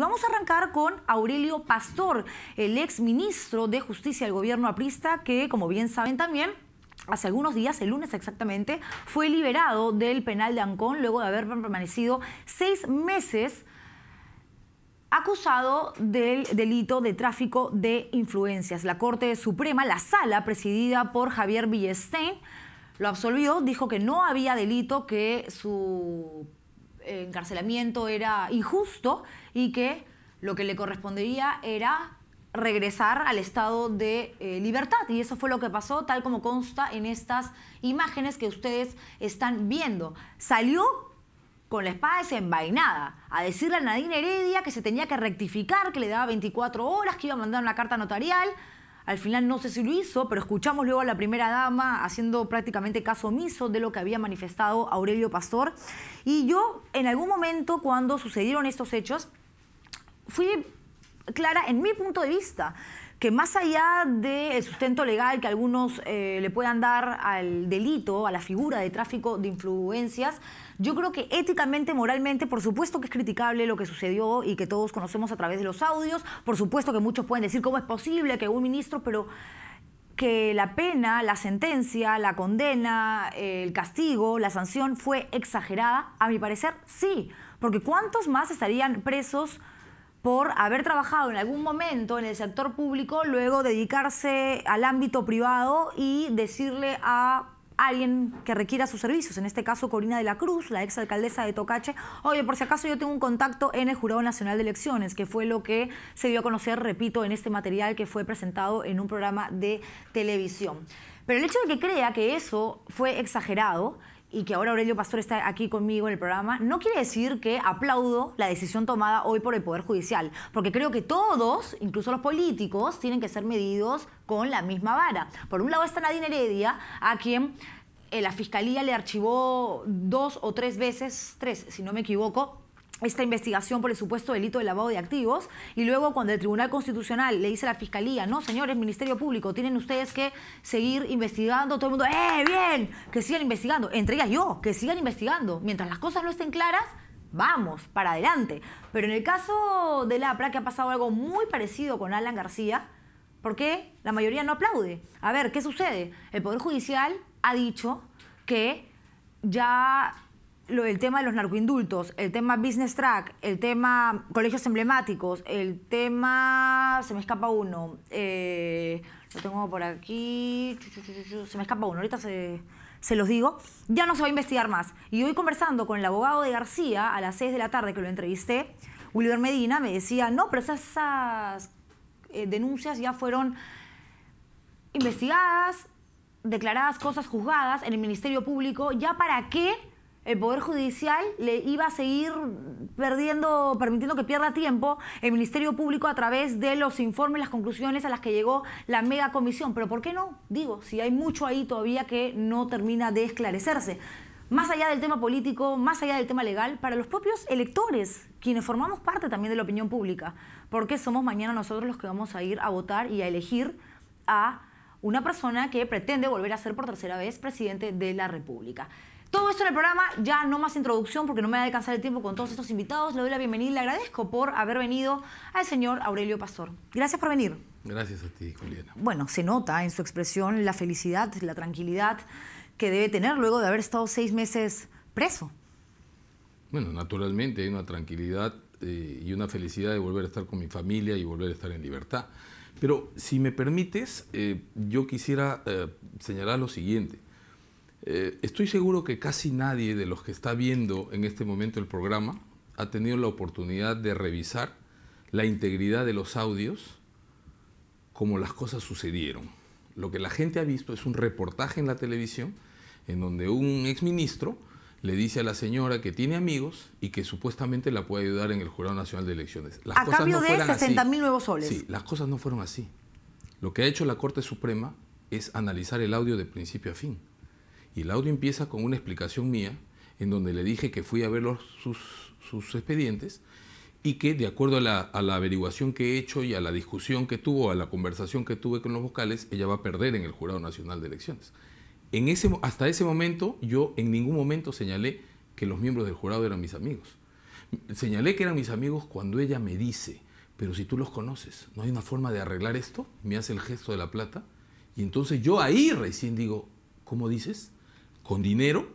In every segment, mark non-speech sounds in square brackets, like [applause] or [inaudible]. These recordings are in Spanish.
Vamos a arrancar con Aurelio Pastor, el ex ministro de Justicia del gobierno aprista, que, como bien saben también, hace algunos días, el lunes exactamente, fue liberado del penal de Ancón luego de haber permanecido seis meses acusado del delito de tráfico de influencias. La Corte Suprema, la sala presidida por Javier Villestein, lo absolvió, dijo que no había delito que su encarcelamiento era injusto y que lo que le correspondería era regresar al estado de eh, libertad. Y eso fue lo que pasó, tal como consta en estas imágenes que ustedes están viendo. Salió con la espada desenvainada, a decirle a Nadine Heredia que se tenía que rectificar, que le daba 24 horas, que iba a mandar una carta notarial. Al final no sé si lo hizo, pero escuchamos luego a la primera dama haciendo prácticamente caso omiso de lo que había manifestado Aurelio Pastor. Y yo, en algún momento, cuando sucedieron estos hechos, fui clara en mi punto de vista que más allá del sustento legal que algunos eh, le puedan dar al delito, a la figura de tráfico de influencias, yo creo que éticamente, moralmente, por supuesto que es criticable lo que sucedió y que todos conocemos a través de los audios, por supuesto que muchos pueden decir cómo es posible que un ministro, pero que la pena, la sentencia, la condena, el castigo, la sanción fue exagerada, a mi parecer sí, porque ¿cuántos más estarían presos? por haber trabajado en algún momento en el sector público, luego dedicarse al ámbito privado y decirle a alguien que requiera sus servicios, en este caso Corina de la Cruz, la exalcaldesa de Tocache, oye, por si acaso yo tengo un contacto en el Jurado Nacional de Elecciones, que fue lo que se dio a conocer, repito, en este material que fue presentado en un programa de televisión. Pero el hecho de que crea que eso fue exagerado y que ahora Aurelio Pastor está aquí conmigo en el programa, no quiere decir que aplaudo la decisión tomada hoy por el Poder Judicial, porque creo que todos, incluso los políticos, tienen que ser medidos con la misma vara. Por un lado está Nadine Heredia, a quien eh, la Fiscalía le archivó dos o tres veces, tres si no me equivoco, esta investigación por el supuesto delito de lavado de activos y luego cuando el Tribunal Constitucional le dice a la Fiscalía, no señores, Ministerio Público, tienen ustedes que seguir investigando, todo el mundo, ¡eh, bien! Que sigan investigando, entre ellas yo, que sigan investigando. Mientras las cosas no estén claras, vamos, para adelante. Pero en el caso de Lapra, que ha pasado algo muy parecido con Alan García, ¿por qué la mayoría no aplaude. A ver, ¿qué sucede? El Poder Judicial ha dicho que ya lo, el tema de los narcoindultos, el tema business track, el tema colegios emblemáticos, el tema... Se me escapa uno. Eh, lo tengo por aquí. Se me escapa uno. Ahorita se, los digo. Ya no se va a investigar más. Y hoy conversando con el abogado de García a las 6 de la tarde que lo entrevisté, Wilber Medina me decía, no, pero esas, eh, denuncias ya fueron investigadas, declaradas cosas juzgadas en el Ministerio Público, ¿ya para qué el Poder Judicial le iba a seguir perdiendo, permitiendo que pierda tiempo el Ministerio Público a través de los informes, las conclusiones a las que llegó la mega comisión. Pero ¿por qué no? Digo, si hay mucho ahí todavía que no termina de esclarecerse más allá del tema político, más allá del tema legal, para los propios electores, quienes formamos parte también de la opinión pública, porque somos mañana nosotros los que vamos a ir a votar y a elegir a una persona que pretende volver a ser por tercera vez presidente de la República. Todo esto en el programa, ya no más introducción porque no me va a alcanzar el tiempo con todos estos invitados. Le doy la bienvenida y le agradezco por haber venido al señor Aurelio Pastor. Gracias por venir. Gracias a ti, Juliana. Bueno, se nota en su expresión la felicidad, la tranquilidad que debe tener luego de haber estado seis meses preso. Bueno, naturalmente hay una tranquilidad eh, y una felicidad de volver a estar con mi familia y volver a estar en libertad. Pero si me permites, eh, yo quisiera eh, señalar lo siguiente. Eh, estoy seguro que casi nadie de los que está viendo en este momento el programa ha tenido la oportunidad de revisar la integridad de los audios como las cosas sucedieron. Lo que la gente ha visto es un reportaje en la televisión en donde un exministro le dice a la señora que tiene amigos y que supuestamente la puede ayudar en el Jurado Nacional de Elecciones. a cambio de 60 mil nuevos soles. Sí, las cosas no fueron así. Lo que ha hecho la Corte Suprema es analizar el audio de principio a fin. Y el audio empieza con una explicación mía, en donde le dije que fui a ver sus, expedientes y que de acuerdo a la, averiguación que he hecho y a la discusión que tuvo, a la conversación que tuve con los vocales, ella va a perder en el Jurado Nacional de Elecciones. En ese, hasta ese momento yo en ningún momento señalé que los miembros del jurado eran mis amigos. Señalé que eran mis amigos cuando ella me dice, pero si tú los conoces, ¿no hay una forma de arreglar esto? Me hace el gesto de la plata. Y entonces yo ahí recién digo, ¿cómo dices? con dinero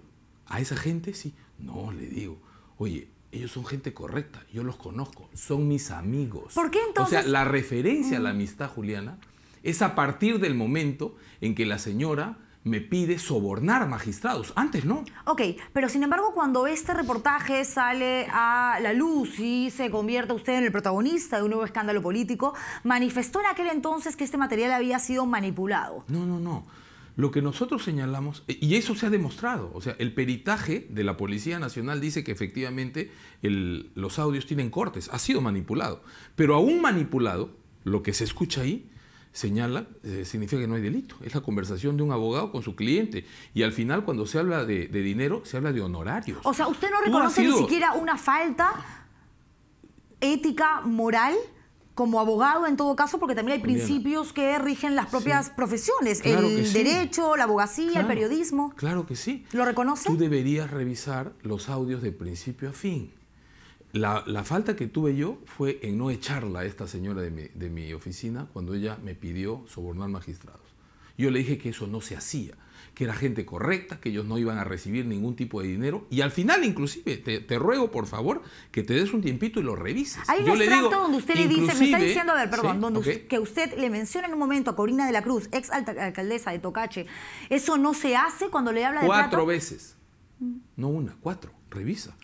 a esa gente, sí. No, le digo, oye, ellos son gente correcta, yo los conozco, son mis amigos. ¿Por qué entonces? O sea, la referencia a la mm. amistad, Juliana, es a partir del momento en que la señora me pide sobornar magistrados. Antes no. Ok, pero sin embargo, cuando este reportaje sale a la luz y se convierte usted en el protagonista de un nuevo escándalo político, manifestó en aquel entonces que este material había sido manipulado. No, no, no. Lo que nosotros señalamos, e, y eso se ha demostrado, o sea, el peritaje de la Policía Nacional dice que efectivamente los audios tienen cortes, ha sido manipulado, pero aún manipulado, lo que se escucha ahí señala, eh, significa que no hay delito, es la conversación de un abogado con su cliente, y al final cuando se habla de, dinero, se habla de honorarios. O sea, ¿usted no reconoce ni siquiera una falta ética, moral? como abogado en todo caso, porque también hay principios que rigen las propias profesiones, el derecho, la abogacía, el periodismo. Claro que sí. ¿Lo reconoce? Tú deberías revisar los audios de principio a fin. La, falta que tuve yo fue en no echarla a esta señora de mi, de mi oficina cuando ella me pidió sobornar magistrados. Yo le dije que eso no se hacía que era gente correcta, que ellos no iban a recibir ningún tipo de dinero. Y al final, inclusive, te, ruego, por favor, que te des un tiempito y lo revises. Hay un extracto donde usted le dice, me está diciendo, a ver, perdón, donde que usted le menciona en un momento a Corina de la Cruz, ex alcaldesa de Tocache, eso no se hace cuando le habla de Cuatro veces. No una, cuatro. Revisa.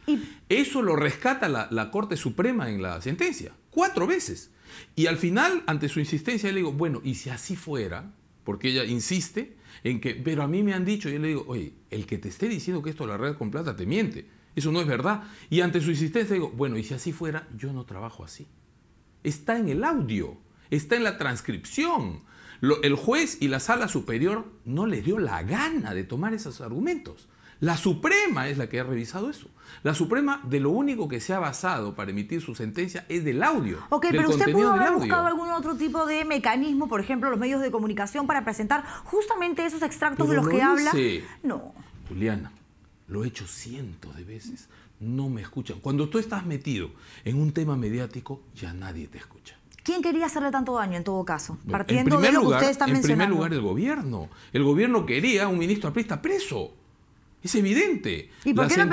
Eso lo rescata la, la Corte Suprema en la sentencia. Cuatro veces. Y al final, ante su insistencia, le digo, bueno, y si así fuera, porque ella insiste, pero a mí me han dicho, y yo le digo, oye, el que te esté diciendo que esto la red con plata te miente, eso no es verdad. Y ante su insistencia digo, bueno, y si así fuera, yo no trabajo así. Está en el audio, está en la transcripción. el juez y la sala superior no le dio la gana de tomar esos argumentos. La Suprema es la que ha revisado eso. La Suprema de lo único que se ha basado para emitir su sentencia es del audio. Ok, pero usted pudo haber buscado algún otro tipo de mecanismo, por ejemplo, los medios de comunicación para presentar justamente esos extractos de los que habla. No. Juliana, lo he hecho cientos de veces. No me escuchan. Cuando tú estás metido en un tema mediático, ya nadie te escucha. ¿Quién quería hacerle tanto daño en todo caso? Partiendo de lo que ustedes están en En primer lugar, el gobierno. El gobierno quería un ministro aprista preso. Es evidente. ¿Y por, qué no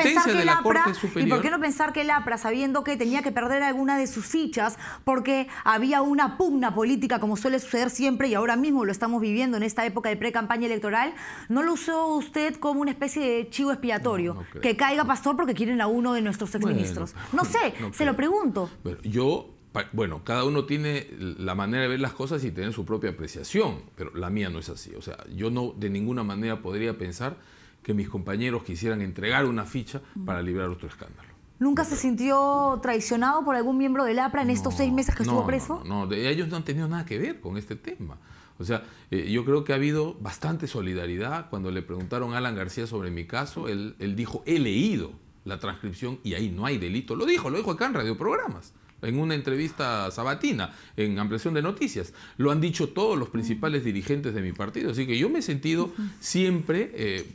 pensar que Lapra, la sabiendo que tenía que perder alguna de sus fichas porque había una pugna política como suele suceder siempre y ahora mismo lo estamos viviendo en esta época de pre-campaña electoral, no lo usó usted como una especie de chivo expiatorio? que caiga Pastor porque quieren a uno de nuestros exministros. no sé, se lo pregunto. yo bueno, cada uno tiene la manera de ver las cosas y tener su propia apreciación, pero la mía no es así. O sea, yo no de ninguna manera podría pensar que mis compañeros quisieran entregar una ficha mm. para librar otro escándalo. ¿Nunca se sintió traicionado por algún miembro del APRA en estos seis meses que estuvo preso? No, no, ellos no han tenido nada que ver con este tema. O sea, eh, yo creo que ha habido bastante solidaridad. Cuando le preguntaron a Alan García sobre mi caso, él, dijo, he leído la transcripción y ahí no hay delito. Lo dijo, lo dijo acá en radio programas, en una entrevista sabatina, en ampliación de noticias. Lo han dicho todos los principales dirigentes de mi partido. Así que yo me he sentido siempre eh,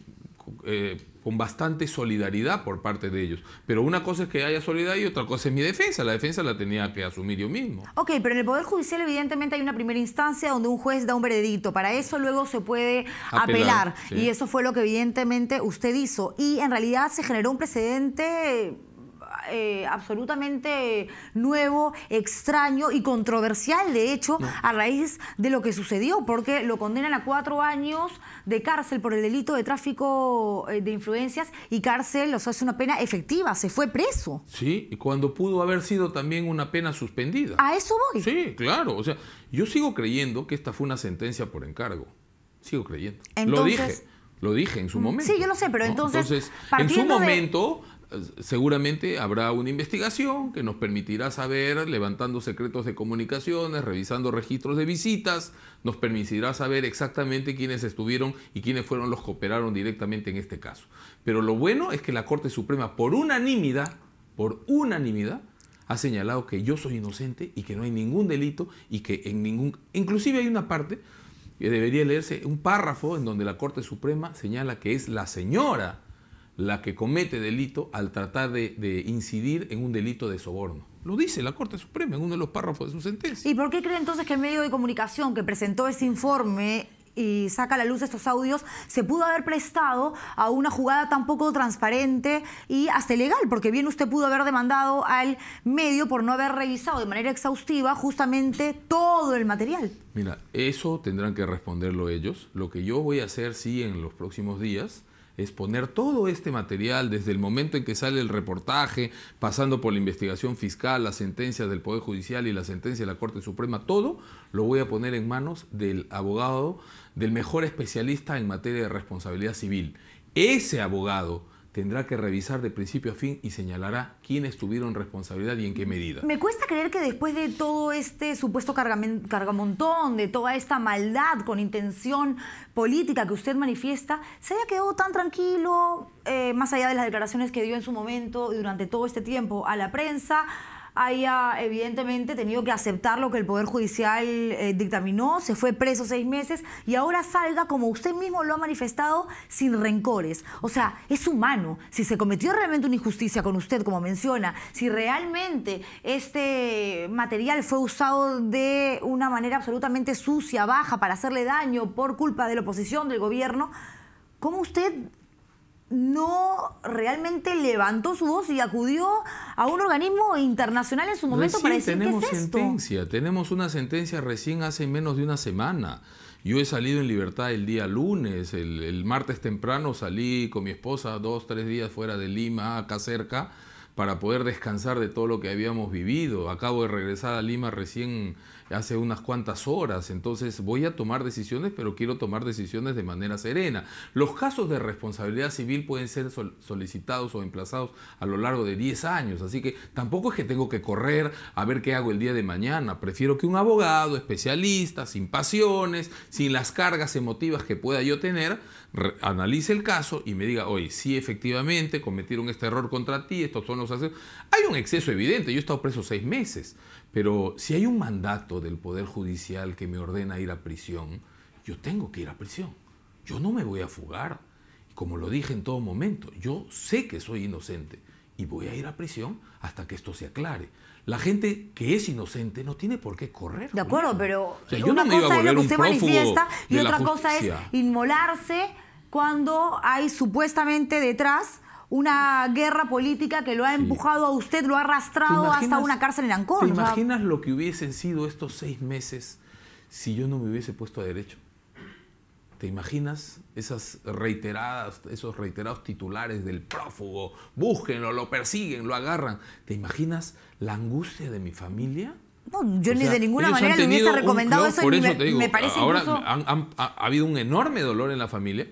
eh, con bastante solidaridad por parte de ellos. Pero una cosa es que haya solidaridad y otra cosa es mi defensa. La defensa la tenía que asumir yo mismo. Ok, pero en el Poder Judicial evidentemente hay una primera instancia donde un juez da un veredicto. Para eso luego se puede apelar. Y eso fue lo que evidentemente usted hizo. Y en realidad se generó un precedente eh, absolutamente nuevo, extraño y controversial, de hecho, a raíz de lo que sucedió, porque lo condenan a cuatro años de cárcel por el delito de tráfico eh, de influencias y cárcel, o sea, es una pena efectiva, se fue preso. Sí, y cuando pudo haber sido también una pena suspendida. A eso voy. Sí, claro, o sea, yo sigo creyendo que esta fue una sentencia por encargo. Sigo creyendo. lo dije, lo dije en su momento. Sí, yo lo sé, pero entonces, entonces en su momento seguramente habrá una investigación que nos permitirá saber, levantando secretos de comunicaciones, revisando registros de visitas, nos permitirá saber exactamente quiénes estuvieron y quiénes fueron los que operaron directamente en este caso. Pero lo bueno es que la Corte Suprema, por unanimidad, por unanimidad, ha señalado que yo soy inocente y que no hay ningún delito y que en ningún... Inclusive hay una parte que debería leerse, un párrafo en donde la Corte Suprema señala que es la señora la que comete delito al tratar de, incidir en un delito de soborno. Lo dice la Corte Suprema en uno de los párrafos de su sentencia. ¿Y por qué cree entonces que el medio de comunicación que presentó ese informe y saca a la luz estos audios se pudo haber prestado a una jugada tan poco transparente y hasta legal? Porque bien usted pudo haber demandado al medio por no haber revisado de manera exhaustiva justamente todo el material. Mira, eso tendrán que responderlo ellos. Lo que yo voy a hacer, sí, en los próximos días es poner todo este material, desde el momento en que sale el reportaje, pasando por la investigación fiscal, las sentencias del Poder Judicial y la sentencia de la Corte Suprema, todo lo voy a poner en manos del abogado, del mejor especialista en materia de responsabilidad civil. Ese abogado tendrá que revisar de principio a fin y señalará quiénes tuvieron responsabilidad y en qué medida. Me cuesta creer que después de todo este supuesto cargamontón, de toda esta maldad con intención política que usted manifiesta, se haya quedado tan tranquilo, eh, más allá de las declaraciones que dio en su momento y durante todo este tiempo a la prensa, haya evidentemente tenido que aceptar lo que el Poder Judicial eh, dictaminó, se fue preso seis meses y ahora salga, como usted mismo lo ha manifestado, sin rencores. O sea, es humano. Si se cometió realmente una injusticia con usted, como menciona, si realmente este material fue usado de una manera absolutamente sucia, baja, para hacerle daño por culpa de la oposición, del gobierno, ¿cómo usted no realmente levantó su voz y acudió a un organismo internacional en su momento para decir tenemos ¿qué es esto? sentencia, tenemos una sentencia recién hace menos de una semana. Yo he salido en libertad el día lunes, el, el martes temprano salí con mi esposa dos, tres días fuera de Lima, acá cerca, para poder descansar de todo lo que habíamos vivido. Acabo de regresar a Lima recién hace unas cuantas horas, entonces voy a tomar decisiones, pero quiero tomar decisiones de manera serena. Los casos de responsabilidad civil pueden ser solicitados o emplazados a lo largo de 10 años, así que tampoco es que tengo que correr a ver qué hago el día de mañana, prefiero que un abogado especialista, sin pasiones, sin las cargas emotivas que pueda yo tener, analice el caso y me diga, oye, sí, efectivamente, cometieron este error contra ti, estos son los hace Hay un exceso evidente, yo he estado preso seis meses, pero si hay un mandato del Poder Judicial que me ordena ir a prisión, yo tengo que ir a prisión. Yo no me voy a fugar. Como lo dije en todo momento, yo sé que soy inocente y voy a ir a prisión hasta que esto se aclare la gente que es inocente no tiene por qué correr. De acuerdo, pero una cosa es lo que usted manifiesta y otra cosa es inmolarse cuando hay supuestamente detrás una guerra política que lo ha empujado a usted, lo ha arrastrado hasta una cárcel en Ancón. ¿Te imaginas lo que hubiesen sido estos seis meses si yo no me hubiese puesto a derecho? ¿Te imaginas esas reiteradas, esos reiterados titulares del prófugo? Búsquenlo, lo persiguen, lo agarran. ¿Te imaginas la angustia de mi familia? No, yo ni de ninguna manera le hubiese recomendado eso. Por eso te digo, ahora ha, habido un enorme dolor en la familia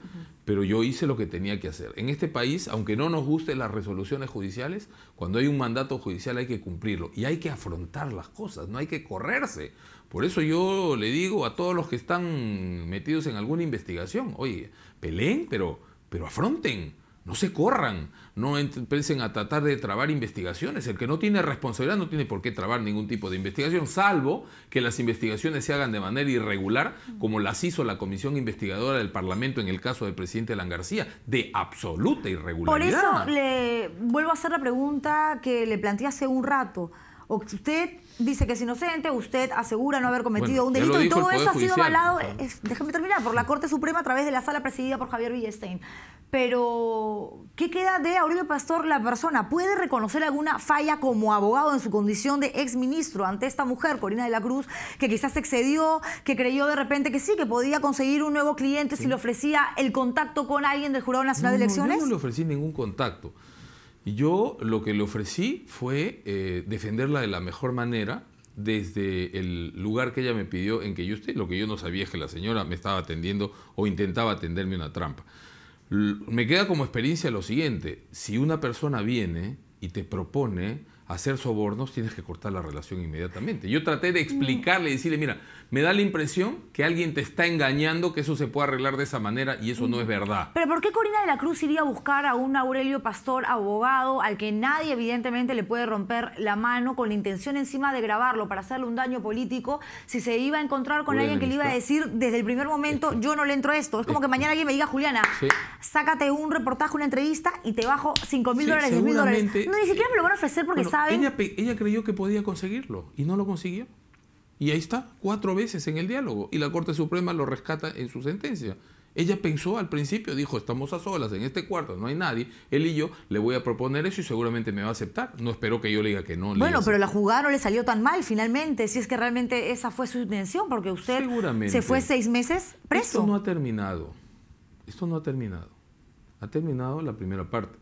pero yo hice lo que tenía que hacer. En este país, aunque no nos gusten las resoluciones judiciales, cuando hay un mandato judicial hay que cumplirlo y hay que afrontar las cosas, no hay que correrse. Por eso yo le digo a todos los que están metidos en alguna investigación, oye, peleen, pero, pero afronten no se corran, no empiecen a tratar de trabar investigaciones. El que no tiene responsabilidad no tiene por qué trabar ningún tipo de investigación, salvo que las investigaciones se hagan de manera irregular, como las hizo la Comisión Investigadora del Parlamento en el caso del presidente Alan García, de absoluta irregularidad. Por eso le vuelvo a hacer la pregunta que le planteé hace un rato usted dice que es inocente, usted asegura no haber cometido un delito y todo eso ha sido avalado, Déjeme terminar, por la Corte Suprema a través de la sala presidida por Javier Villestein. Pero, ¿qué queda de Aurelio Pastor la persona? ¿Puede reconocer alguna falla como abogado en su condición de exministro ante esta mujer, Corina de la Cruz, que quizás excedió, que creyó de repente que sí, que podía conseguir un nuevo cliente si le ofrecía el contacto con alguien del Jurado Nacional de Elecciones? No, no le ofrecí ningún contacto. Y Yo lo que le ofrecí fue eh, defenderla de la mejor manera desde el lugar que ella me pidió en que yo esté. Lo que yo no sabía es que la señora me estaba atendiendo o intentaba atenderme una trampa. me queda como experiencia lo siguiente, si una persona viene y te propone hacer sobornos, tienes que cortar la relación inmediatamente. Yo traté de mm. explicarle y decirle, mira, me da la impresión que alguien te está engañando, que eso se puede arreglar de esa manera y eso no mm. es verdad. Pero ¿por qué Corina de la Cruz iría a buscar a un Aurelio Pastor abogado al que nadie evidentemente le puede romper la mano con la intención encima de grabarlo para hacerle un daño político si se iba a encontrar con alguien que le iba a decir desde el primer momento, yo no le entro a esto? Es como que mañana alguien me diga, Juliana, sácate un reportaje, una entrevista y te bajo 5 mil dólares, 10 mil dólares. No, ni siquiera me lo van a ofrecer porque está ella, ella creyó que podía conseguirlo y no lo consiguió. Y ahí está, cuatro veces en el diálogo. Y la Corte Suprema lo rescata en su sentencia. Ella pensó al principio, dijo, estamos a solas en este cuarto, no hay nadie, él y yo, le voy a proponer eso y seguramente me va a aceptar. No espero que yo le diga que no. Bueno, pero la jugada no le salió tan mal finalmente, si es que realmente esa fue su intención, porque usted se fue seis meses preso. Esto no ha terminado, esto no ha terminado. Ha terminado la primera parte.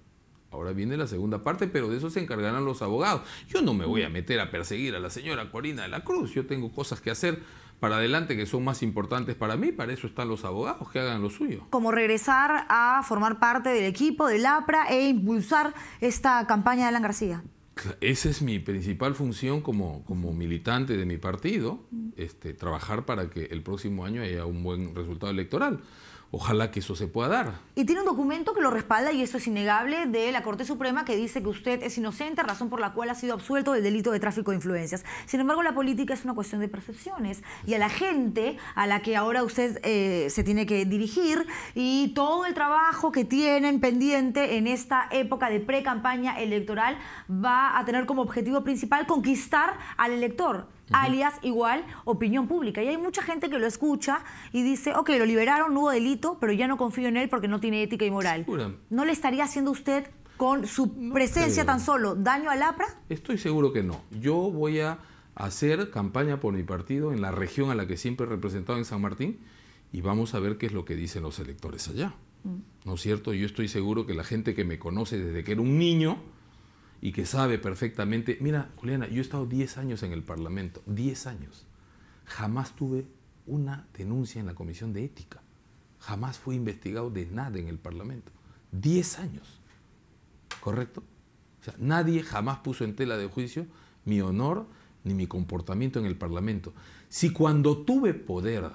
Ahora viene la segunda parte, pero de eso se encargarán los abogados. Yo no me voy a meter a perseguir a la señora Corina de la Cruz. Yo tengo cosas que hacer para adelante que son más importantes para mí, para eso están los abogados, que hagan lo suyo. Como regresar a formar parte del equipo del APRA e impulsar esta campaña de Alan García. Esa es mi principal función como, como militante de mi partido, este, trabajar para que el próximo año haya un buen resultado electoral ojalá que eso se pueda dar. Y tiene un documento que lo respalda, y eso es innegable, de la Corte Suprema que dice que usted es inocente, razón por la cual ha sido absuelto del delito de tráfico de influencias. Sin embargo, la política es una cuestión de percepciones y a la gente a la que ahora usted eh, se tiene que dirigir y todo el trabajo que tienen pendiente en esta época de pre-campaña electoral va a tener como objetivo principal conquistar al elector alias igual opinión pública. Y hay mucha gente que lo escucha y dice, ok, lo liberaron, no hubo delito, pero ya no confío en él porque no tiene ética y moral. ¿No le estaría haciendo usted con su presencia tan solo daño al APRA? Estoy seguro que no. Yo voy a hacer campaña por mi partido en la región a la que siempre he representado en San Martín y vamos a ver qué es lo que dicen los electores allá. Mm. ¿No es cierto? Yo estoy seguro que la gente que me conoce desde que era un niño, y que sabe perfectamente, mira, Juliana, yo he estado 10 años en el Parlamento, 10 años, jamás tuve una denuncia en la Comisión de Ética, jamás fui investigado de nada en el Parlamento, 10 años, ¿correcto? O sea, nadie jamás puso en tela de juicio mi honor ni mi comportamiento en el Parlamento. Si cuando tuve poder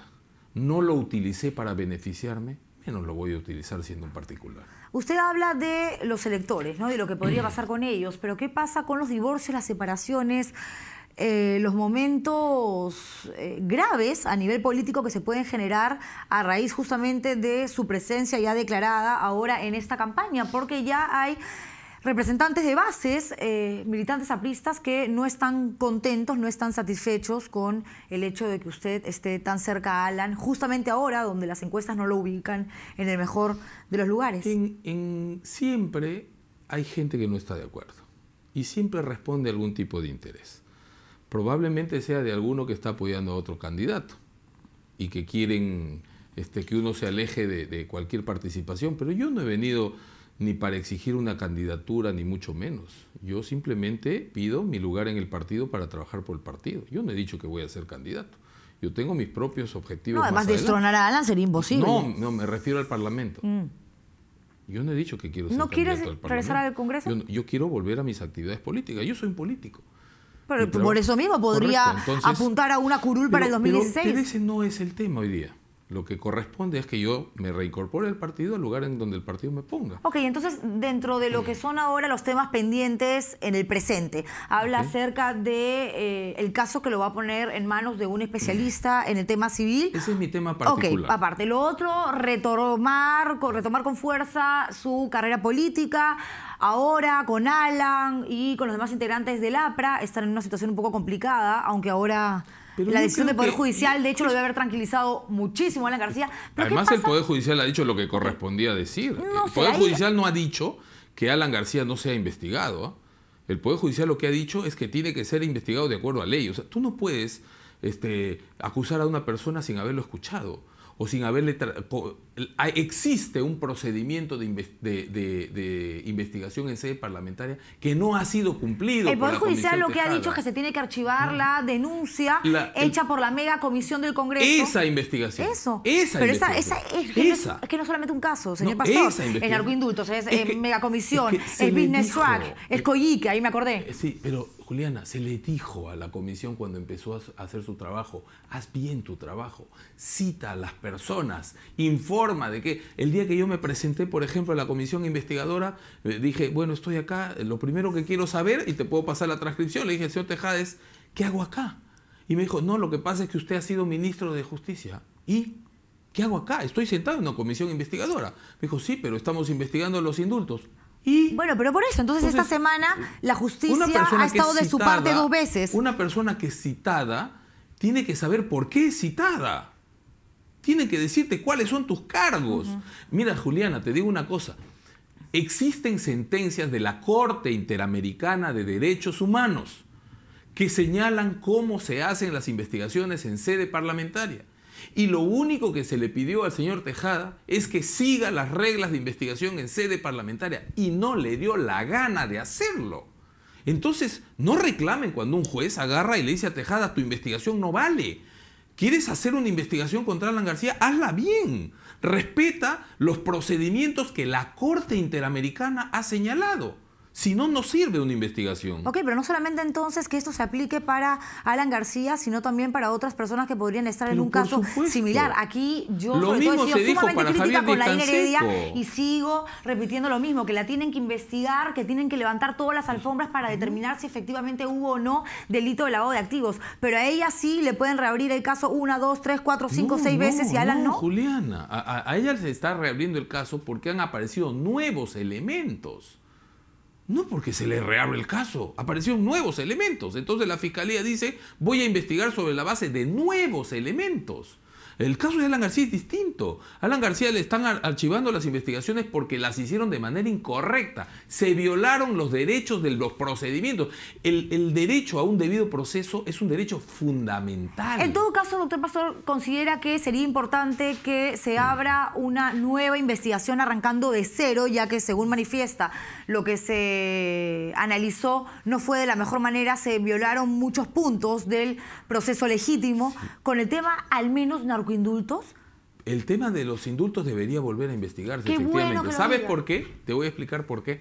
no lo utilicé para beneficiarme, menos lo voy a utilizar siendo un particular. Usted habla de los electores, ¿no? De lo que podría pasar con ellos, pero ¿qué pasa con los divorcios, las separaciones, eh, los momentos eh, graves a nivel político que se pueden generar a raíz justamente de su presencia ya declarada ahora en esta campaña? Porque ya hay representantes de bases, eh, militantes apristas, que no están contentos, no están satisfechos con el hecho de que usted esté tan cerca a Alan, justamente ahora, donde las encuestas no lo ubican en el mejor de los lugares. En, siempre hay gente que no está de acuerdo y siempre responde algún tipo de interés. Probablemente sea de alguno que está apoyando a otro candidato y que quieren este, que uno se aleje de, de cualquier participación, pero yo no he venido ni para exigir una candidatura, ni mucho menos. Yo simplemente pido mi lugar en el partido para trabajar por el partido. Yo no he dicho que voy a ser candidato. Yo tengo mis propios objetivos. No, además, de destronar a Alan sería imposible. No, no, me refiero al Parlamento. Mm. Yo no he dicho que quiero ser ¿No quieres regresar al Congreso? Yo, quiero volver a mis actividades políticas. Yo soy un político. por eso mismo podría apuntar a una curul para el 2016. pero ese no es el tema hoy día. Lo que corresponde es que yo me reincorpore al partido al lugar en donde el partido me ponga. Ok, entonces dentro de lo que son ahora los temas pendientes en el presente, habla acerca de eh, el caso que lo va a poner en manos de un especialista [clears throat] en el tema civil. Ese es mi tema particular. Ok, aparte lo otro, retomar, retomar con fuerza su carrera política. Ahora con Alan y con los demás integrantes del APRA están en una situación un poco complicada, aunque ahora la decisión del Poder Judicial, de hecho, lo debe haber tranquilizado muchísimo a Alan García. Además, el Poder Judicial ha dicho lo que correspondía eh, decir. el Poder Judicial no ha dicho que Alan García no sea investigado. ¿ah? El Poder Judicial lo que ha dicho es que tiene que ser investigado de acuerdo a ley. O sea, tú no puedes este, acusar a una persona sin haberlo escuchado o sin haberle Ah, existe un procedimiento de, investigación en sede parlamentaria que no ha sido cumplido. El Poder Judicial lo que ha dicho es que se tiene que archivar ah. la denuncia hecha por la mega comisión del Congreso. Esa investigación. Eso. Esa Esa, es, que No solamente un caso, señor no, Pastor. Es algún indulto es mega comisión, es, business dijo, track, es Coyique, ahí me acordé. Eh, sí, pero Juliana, se le dijo a la comisión cuando empezó a hacer su trabajo, haz bien tu trabajo, cita a las personas, informa de que el día que yo me presenté, por ejemplo, a la comisión investigadora, eh, dije, bueno, estoy acá, eh, lo primero que quiero saber, y te puedo pasar la transcripción, le dije señor Tejades, ¿qué hago acá? Y me dijo, no, lo que pasa es que usted ha sido ministro de Justicia. ¿Y qué hago acá? Estoy sentado en una comisión investigadora. Me dijo, sí, pero estamos investigando los indultos. Y, bueno, pero por eso, entonces, esta semana la justicia ha estado de su parte dos veces. Una persona que es citada tiene que saber por qué es citada. Tienen que decirte cuáles son tus cargos. Mira, Juliana, te digo una cosa. Existen sentencias de la Corte Interamericana de Derechos Humanos que señalan cómo se hacen las investigaciones en sede parlamentaria. Y lo único que se le pidió al señor Tejada es que siga las reglas de investigación en sede parlamentaria y no le dio la gana de hacerlo. Entonces, no reclamen cuando un juez agarra y le dice a Tejada, tu investigación no vale. ¿Quieres hacer una investigación contra Alan García? Hazla bien. Respeta los procedimientos que la Corte Interamericana ha señalado. Si no, no sirve una investigación. Ok, pero no solamente entonces que esto se aplique para Alan García, sino también para otras personas que podrían estar en un caso similar. Aquí yo lo he sido sumamente crítica con la Heredia y sigo repitiendo lo mismo, que la tienen que investigar, que tienen que levantar todas las alfombras para determinar si efectivamente hubo o no delito de lavado de activos. Pero a ella sí le pueden reabrir el caso una, dos, tres, cuatro, cinco, seis veces y a Alan no. Juliana, a, a ella se está reabriendo el caso porque han aparecido nuevos elementos. No porque se le reabre el caso, aparecieron nuevos elementos. Entonces la fiscalía dice, voy a investigar sobre la base de nuevos elementos. El caso de Alan García es distinto. Alan García le están archivando las investigaciones porque las hicieron de manera incorrecta. Se violaron los derechos de los procedimientos. El, derecho a un debido proceso es un derecho fundamental. En todo caso, doctor Pastor, ¿considera que sería importante que se abra una nueva investigación arrancando de cero, ya que según manifiesta, lo que se analizó no fue de la mejor manera, se violaron muchos puntos del proceso legítimo, con el tema al menos narcotráfico? indultos? El tema de los indultos debería volver a investigarse, ¿Sabes por qué? Te voy a explicar por qué.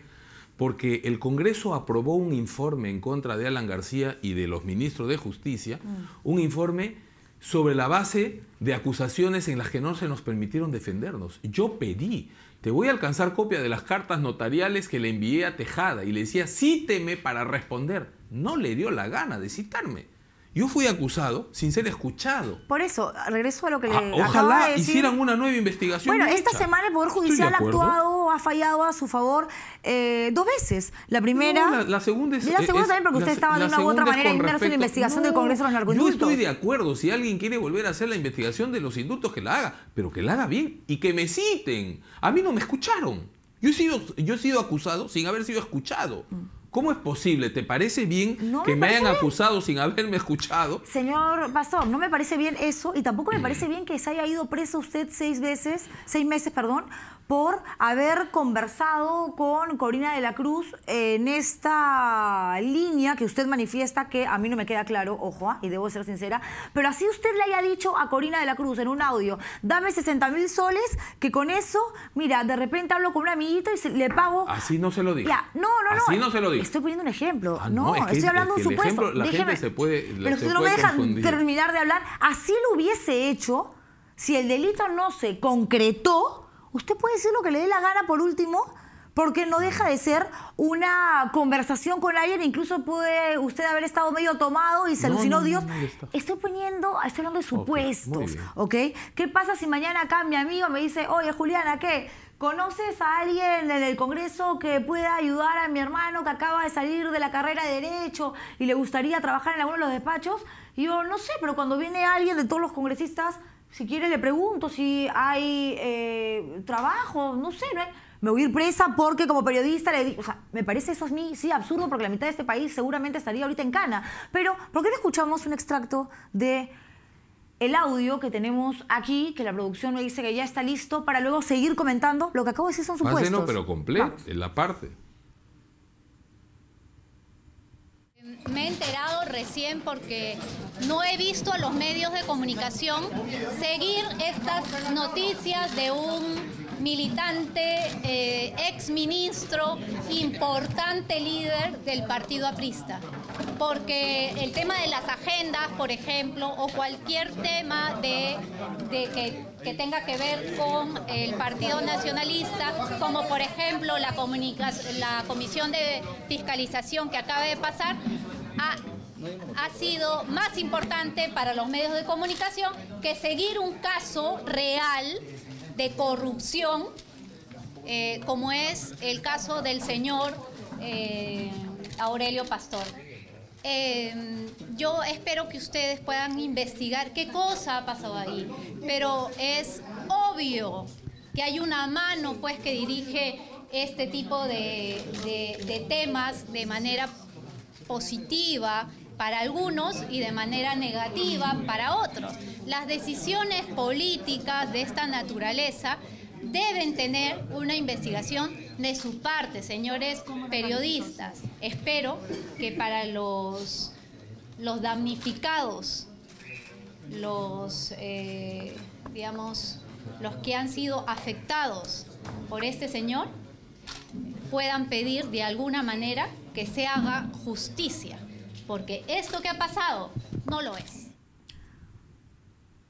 Porque el Congreso aprobó un informe en contra de Alan García y de los ministros de Justicia, mm. un informe sobre la base de acusaciones en las que no se nos permitieron defendernos. Yo pedí, te voy a alcanzar copia de las cartas notariales que le envié a Tejada y le decía, cíteme para responder. No le dio la gana de citarme. Yo fui acusado sin ser escuchado. Por eso, regreso a lo que le Ojalá hicieran una nueva investigación. Bueno, esta semana el Poder Judicial ha actuado, ha fallado a su favor eh, dos veces. La primera. la, segunda es. La segunda también, porque usted estaba de una u otra manera inmerso en la investigación del Congreso de los Narcoindultos. Yo estoy de acuerdo. Si alguien quiere volver a hacer la investigación de los indultos, que la haga, pero que la haga bien y que me citen. A mí no me escucharon. Yo he sido, yo he sido acusado sin haber sido escuchado. Mm. ¿Cómo es posible? ¿Te parece bien que me, hayan acusado sin haberme escuchado? Señor Pastor, no me parece bien eso y tampoco me parece bien que se haya ido preso usted seis veces, seis meses, perdón, por haber conversado con Corina de la Cruz en esta línea que usted manifiesta que a mí no me queda claro, ojo, ah, y debo ser sincera, pero así usted le haya dicho a Corina de la Cruz en un audio, dame 60 mil soles, que con eso, mira, de repente hablo con un amiguito y le pago... Así no se lo digo. no, no, no. Así no se lo digo. Estoy poniendo un ejemplo. Ah, no, estoy hablando de un supuesto. pero usted no me deja terminar de hablar. Así lo hubiese hecho si el delito no se concretó. Usted puede decir lo que le dé la gana por último, porque no deja de ser una conversación con alguien, incluso puede usted haber estado medio tomado y se alucinó Dios. estoy poniendo, estoy hablando de supuestos, ¿Qué pasa si mañana acá mi amigo me dice, oye Juliana, ¿qué? ¿Conoces a alguien en el Congreso que pueda ayudar a mi hermano que acaba de salir de la carrera de Derecho y le gustaría trabajar en alguno de los despachos? Y yo no sé, pero cuando viene alguien de todos los congresistas, si quiere le pregunto si hay eh, trabajo, no sé, Me voy a ir presa porque como periodista le digo, o sea, me parece eso a mí, sí, absurdo porque la mitad de este país seguramente estaría ahorita en cana. Pero, ¿por qué no escuchamos un extracto de el audio que tenemos aquí, que la producción me dice que ya está listo, para luego seguir comentando. Lo que acabo de decir son supuestos. no, pero completo, en la parte. Me he enterado recién porque no he visto a los medios de comunicación seguir estas noticias de un militante, eh, ex ministro, importante líder del partido aprista. Porque el tema de las agendas, por ejemplo, o cualquier tema de, que, tenga que ver con el Partido Nacionalista, como por ejemplo la, Comisión de Fiscalización que acaba de pasar, ha sido más importante para los medios de comunicación que seguir un caso real de corrupción, eh, como es el caso del señor eh, Aurelio Pastor. Em, yo espero que ustedes puedan investigar qué cosa ha pasado ahí, pero es obvio que hay una mano pues que dirige este tipo de temas de manera positiva para algunos y de manera negativa para otros. Las decisiones políticas de esta naturaleza deben tener una investigación de su parte, señores periodistas. Espero que para los, los damnificados, los, eh, digamos, los que han sido afectados por este señor, puedan pedir de alguna manera que se haga justicia porque esto que ha pasado no lo es.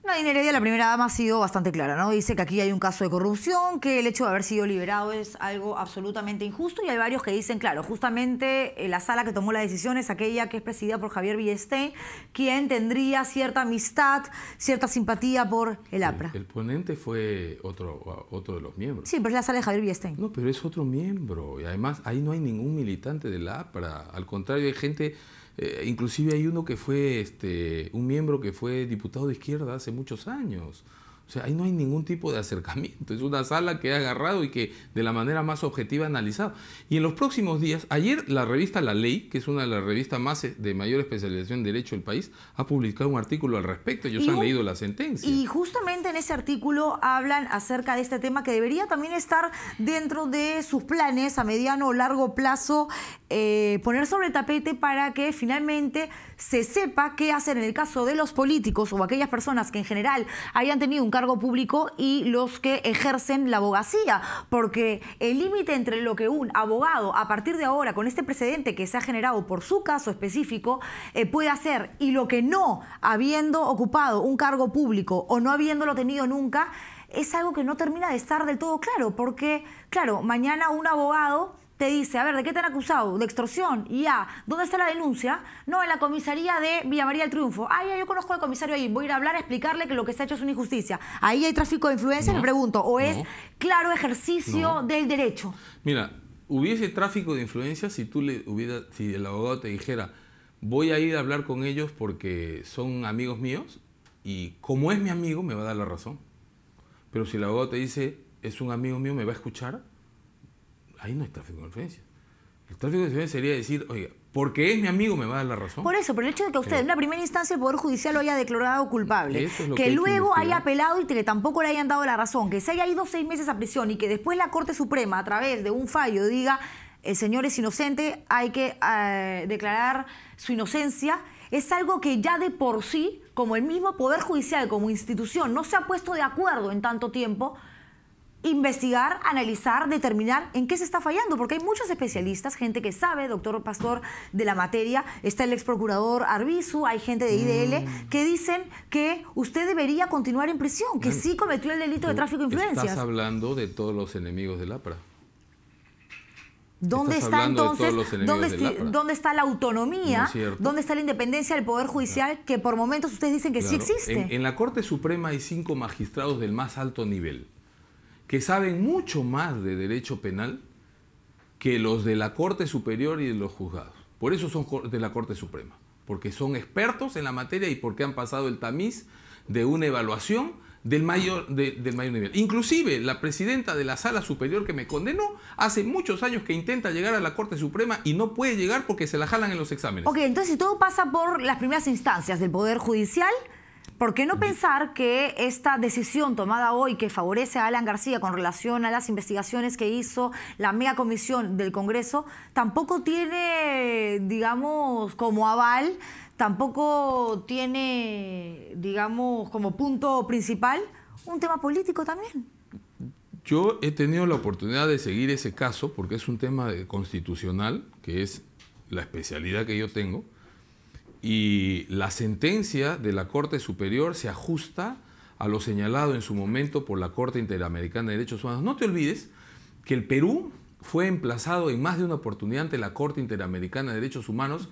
Nadine Heredia, la primera dama, ha sido bastante clara, ¿no? Dice que aquí hay un caso de corrupción, que el hecho de haber sido liberado es algo absolutamente injusto y hay varios que dicen, claro, justamente eh, la sala que tomó la decisión es aquella que es presidida por Javier Villestein, quien tendría cierta amistad, cierta simpatía por el APRA. El, ponente fue otro, otro de los miembros. Sí, pero es la sala de Javier Villestein. No, pero es otro miembro y además ahí no hay ningún militante del APRA, al contrario hay gente eh, inclusive hay uno que fue este, un miembro que fue diputado de izquierda hace muchos años. O sea, ahí no hay ningún tipo de acercamiento. Es una sala que ha agarrado y que de la manera más objetiva ha analizado. Y en los próximos días, ayer la revista La Ley, que es una de las revistas más eh, de mayor especialización en derecho del país, ha publicado un artículo al respecto. Ellos han leído la sentencia. Y justamente en ese artículo hablan acerca de este tema que debería también estar dentro de sus planes a mediano o largo plazo, eh, poner sobre el tapete para que finalmente se sepa qué hacer en el caso de los políticos o aquellas personas que en general hayan tenido un cargo cargo público y los que ejercen la abogacía, porque el límite entre lo que un abogado, a partir de ahora, con este precedente que se ha generado por su caso específico, eh, puede hacer y lo que no, habiendo ocupado un cargo público o no habiéndolo tenido nunca, es algo que no termina de estar del todo claro, porque, claro, mañana un abogado te dice, a ver, ¿de qué te han acusado? De extorsión. Y ya, ¿dónde está la denuncia? No, en la comisaría de Villa María del Triunfo. Ah, ya, yo conozco al comisario ahí, voy a ir a hablar a explicarle que lo que se ha hecho es una injusticia. Ahí hay tráfico de influencia? Le pregunto, o es claro ejercicio del derecho. Mira, hubiese tráfico de influencia si tú le hubiera, si el abogado te dijera, voy a ir a hablar con ellos porque son amigos míos y como es mi amigo me va a dar la razón. Pero si el abogado te dice, es un amigo mío, me va a escuchar, ahí no hay tráfico de influencia. El tráfico de influencia sería decir, oiga, porque es mi amigo me va a dar la razón. Por eso, por el hecho de que usted eh. en la primera instancia el Poder Judicial lo haya declarado culpable, que, luego haya apelado y que tampoco le hayan dado la razón, que se haya ido seis meses a prisión y que después la Corte Suprema a través de un fallo diga, el señor es inocente, hay que eh, declarar su inocencia, es algo que ya de por sí, como el mismo Poder Judicial, como institución, no se ha puesto de acuerdo en tanto tiempo, investigar, analizar, determinar en qué se está fallando, porque hay muchos especialistas, gente que sabe, doctor Pastor, de la materia, está el ex procurador Arbizu, hay gente de IDL, mm. que dicen que usted debería continuar en prisión, que sí cometió el delito de tráfico de influencias. Estás hablando de todos los enemigos del APRA. ¿Dónde está entonces? ¿dónde, está la autonomía? ¿Dónde está la independencia del Poder Judicial que por momentos ustedes dicen que sí existe? en la Corte Suprema hay cinco magistrados del más alto nivel que saben mucho más de derecho penal que los de la Corte Superior y de los juzgados. Por eso son de la Corte Suprema, porque son expertos en la materia y porque han pasado el tamiz de una evaluación del mayor, del mayor nivel. Inclusive la presidenta de la Sala Superior que me condenó hace muchos años que intenta llegar a la Corte Suprema y no puede llegar porque se la jalan en los exámenes. Ok, entonces todo pasa por las primeras instancias del Poder Judicial. ¿Por qué no pensar que esta decisión tomada hoy que favorece a Alan García con relación a las investigaciones que hizo la mega comisión del Congreso tampoco tiene, digamos, como aval, tampoco tiene, digamos, como punto principal un tema político también? Yo he tenido la oportunidad de seguir ese caso porque es un tema constitucional, que es la especialidad que yo tengo y la sentencia de la Corte Superior se ajusta a lo señalado en su momento por la Corte Interamericana de Derechos Humanos. No te olvides que el Perú fue emplazado en más de una oportunidad ante la Corte Interamericana de Derechos Humanos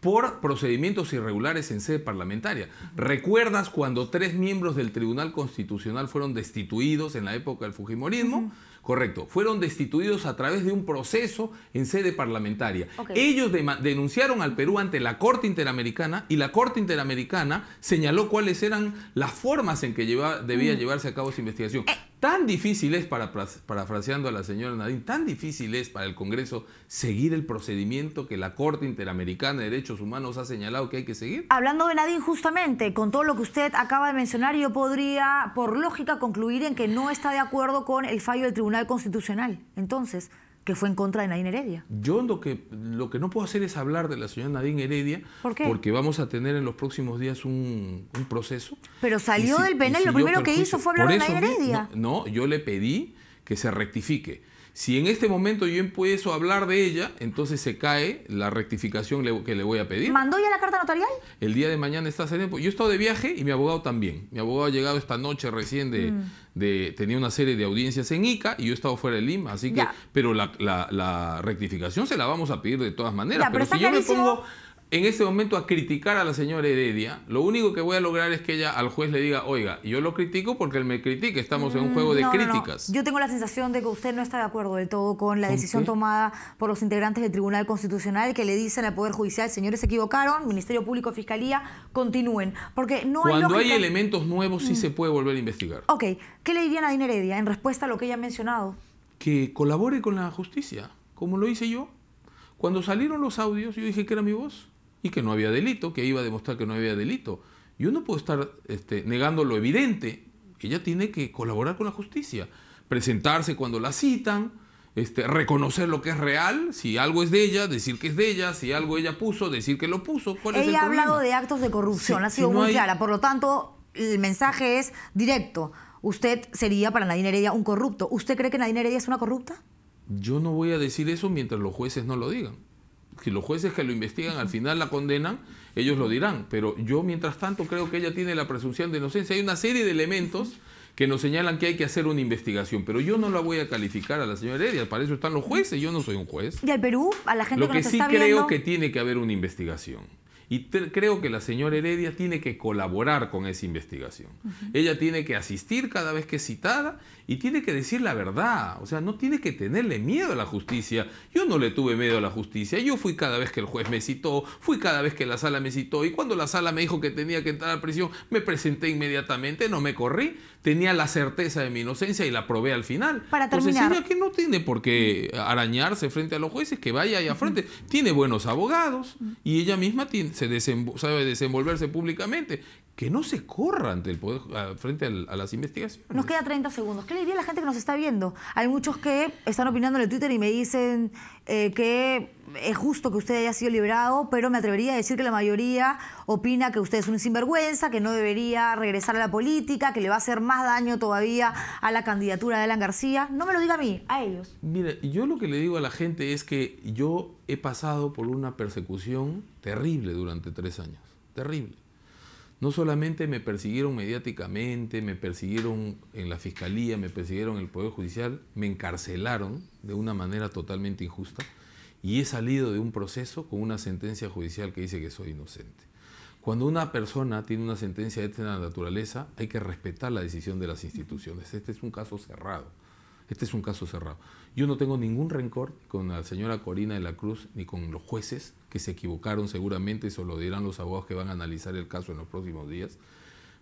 por procedimientos irregulares en sede parlamentaria. ¿Recuerdas cuando tres miembros del Tribunal Constitucional fueron destituidos en la época del Fujimorismo? Correcto. Fueron destituidos a través de un proceso en sede parlamentaria. Ellos denunciaron al Perú ante la Corte Interamericana y la Corte Interamericana señaló cuáles eran las formas en que debía mm. llevarse a cabo esa investigación. Eh. Tan difícil es, para, parafraseando a la señora Nadine, tan difícil es para el Congreso seguir el procedimiento que la Corte Interamericana de Derechos Humanos ha señalado que hay que seguir. Hablando de Nadine, justamente, con todo lo que usted acaba de mencionar, yo podría, por lógica, concluir en que no está de acuerdo con el fallo del Tribunal Constitucional, entonces, que fue en contra de Nadine Heredia. Yo lo que, lo que no puedo hacer es hablar de la señora Nadine Heredia, porque vamos a tener en los próximos días un, proceso. Pero salió del penal y, lo primero que hizo fue hablar de Nadine Heredia. no, yo le pedí que se rectifique. Si en este momento yo empiezo a hablar de ella, entonces se cae la rectificación que le voy a pedir. ¿Mandó ya la carta notarial? El día de mañana está en Yo he estado de viaje y mi abogado también. Mi abogado ha llegado esta noche recién de... Mm. de tenía una serie de audiencias en ICA y yo he estado fuera de Lima, así que... Pero la, rectificación se la vamos a pedir de todas maneras. pero si yo me pongo en este momento a criticar a la señora Heredia, lo único que voy a lograr es que ella al juez le diga, oiga, yo lo critico porque él me critique, estamos en un juego de mm, críticas. Yo tengo la sensación de que usted no está de acuerdo del todo con la decisión tomada por los integrantes del Tribunal Constitucional que le dicen al Poder Judicial, señores, se equivocaron, Ministerio Público, Fiscalía, continúen. Porque no Cuando hay, elementos nuevos sí mm. se puede volver a investigar. Ok, ¿qué le diría a Dina Heredia en respuesta a lo que ella ha mencionado? Que colabore con la justicia, como lo hice yo. Cuando salieron los audios, yo dije que era mi voz y que no había delito, que iba a demostrar que no había delito. Yo no puedo estar este, negando lo evidente. Ella tiene que colaborar con la justicia, presentarse cuando la citan, este, reconocer lo que es real, si algo es de ella, decir que es de ella, si algo ella puso, decir que lo puso. ella ha hablado de actos de corrupción, ha sido muy clara, por lo tanto, el mensaje es directo. Usted sería para Nadine Heredia un corrupto. ¿Usted cree que Nadine Heredia es una corrupta? Yo no voy a decir eso mientras los jueces no lo digan si los jueces que lo investigan al final la condenan, ellos lo dirán. Pero yo, mientras tanto, creo que ella tiene la presunción de inocencia. Hay una serie de elementos que nos señalan que hay que hacer una investigación, pero yo no la voy a calificar a la señora Heredia, para eso están los jueces, yo no soy un juez. Y al Perú, a la gente Lo que, sí creo que tiene que haber una investigación. Y creo que la señora Heredia tiene que colaborar con esa investigación. Ella tiene que asistir cada vez que es citada y tiene que decir la verdad. O sea, no tiene que tenerle miedo a la justicia. Yo no le tuve miedo a la justicia. Yo fui cada vez que el juez me citó, fui cada vez que la sala me citó. Y cuando la sala me dijo que tenía que entrar a prisión, me presenté inmediatamente, no me corrí. Tenía la certeza de mi inocencia y la probé al final. Para terminar. Entonces, que no tiene por qué arañarse frente a los jueces, que vaya a frente. Tiene buenos abogados y ella misma se sabe desenvolverse públicamente que no se corra ante el poder, frente a las investigaciones. Nos queda 30 segundos. ¿Qué le diría a la gente que nos está viendo? Hay muchos que están opinando en el Twitter y me dicen eh, que es justo que usted haya sido liberado, pero me atrevería a decir que la mayoría opina que usted es un sinvergüenza, que no debería regresar a la política, que le va a hacer más daño todavía a la candidatura de Alan García. No me lo diga a mí, a ellos. Mira, yo lo que le digo a la gente es que yo he pasado por una persecución terrible durante tres años. Terrible no solamente me persiguieron mediáticamente, me persiguieron en la fiscalía, me persiguieron en el Poder Judicial, me encarcelaron de una manera totalmente injusta y he salido de un proceso con una sentencia judicial que dice que soy inocente. Cuando una persona tiene una sentencia de esta naturaleza, hay que respetar la decisión de las instituciones. Este es un caso cerrado. Este es un caso cerrado. Yo no tengo ningún rencor con la señora Corina de la Cruz ni con los jueces que se equivocaron seguramente, eso lo dirán los abogados que van a analizar el caso en los próximos días.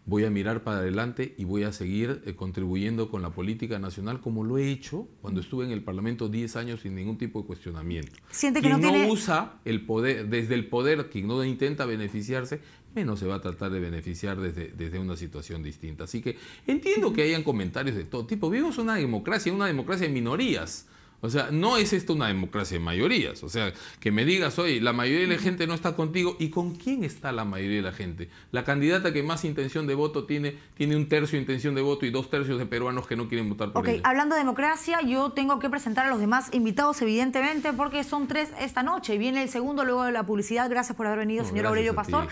Voy a mirar para adelante y voy a seguir eh, contribuyendo con la política nacional como lo he hecho cuando estuve en el Parlamento 10 años sin ningún tipo de cuestionamiento. Siente no, usa el poder, desde el poder, quien no intenta beneficiarse, menos se va a tratar de beneficiar desde, desde, una situación distinta. Así que entiendo que hayan comentarios de todo tipo. Vivimos una democracia, una democracia de minorías. O sea, no es esto una democracia de mayorías. O sea, que me digas, oye, la mayoría de la gente no está contigo. ¿Y con quién está la mayoría de la gente? La candidata que más intención de voto tiene, tiene un tercio de intención de voto y dos tercios de peruanos que no quieren votar por okay, Ok, hablando de democracia, yo tengo que presentar a los demás invitados, evidentemente, porque son tres esta noche. Y viene el segundo luego de la publicidad. Gracias por haber venido, señor Aurelio Pastor.